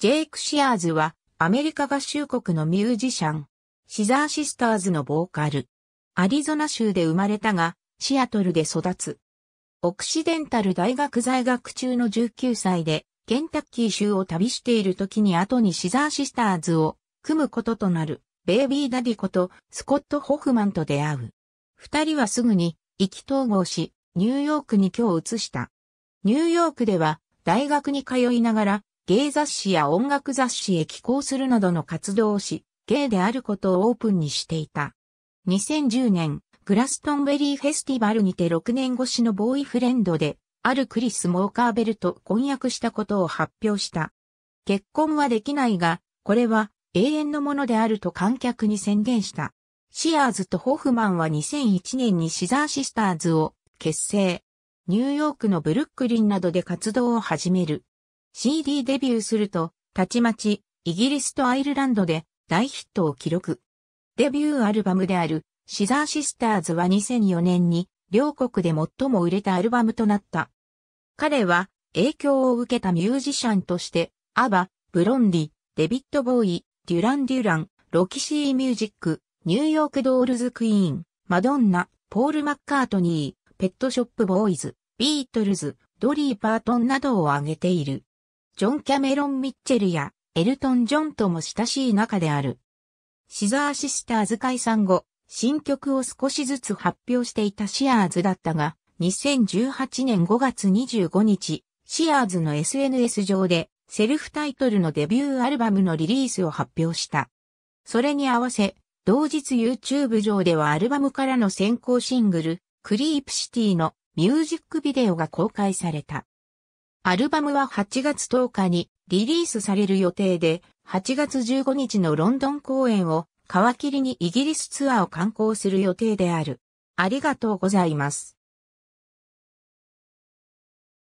ジェイク・シアーズは、アメリカ合衆国のミュージシャン、シザーシスターズのボーカル。アリゾナ州で生まれたが、シアトルで育つ。オクシデンタル大学在学中の19歳で、ケンタッキー州を旅している時に後にシザーシスターズを組むこととなる、ベイビーダディことスコット・ホフマンと出会う。二人はすぐに意気統合し、ニューヨークに今日移した。ニューヨークでは大学に通いながら芸雑誌や音楽雑誌へ寄稿するなどの活動をし、芸であることをオープンにしていた。2010年、グラストンベリーフェスティバルにて6年越しのボーイフレンドで、あるクリス・モーカーベルと婚約したことを発表した。結婚はできないが、これは永遠のものであると観客に宣言した。シアーズとホフマンは2001年にシザーシスターズを結成。ニューヨークのブルックリンなどで活動を始める。CD デビューすると、たちまち、イギリスとアイルランドで大ヒットを記録。デビューアルバムである、シザーシスターズは2004年に、両国で最も売れたアルバムとなった。彼は、影響を受けたミュージシャンとして、アバ、ブロンディ、デビッド・ボーイ、デュラン・デュラン、ロキシー・ミュージック、ニューヨーク・ドールズ・クイーン、マドンナ、ポール・マッカートニー、ペットショップ・ボーイズ、ビートルズ、ドリー・パートンなどを挙げている。ジョン・キャメロン・ミッチェルやエルトン・ジョンとも親しい仲である。シザーシスターズ解散後、新曲を少しずつ発表していたシアーズだったが、2018年5月25日、シアーズの SNS 上で、セルフタイトルのデビューアルバムのリリースを発表した。それに合わせ、同日 YouTube 上ではアルバムからの先行シングル、クリープシティのミュージックビデオが公開された。アルバムは8月10日にリリースされる予定で、8月15日のロンドン公演を皮切りにイギリスツアーを観光する予定である。ありがとうございます。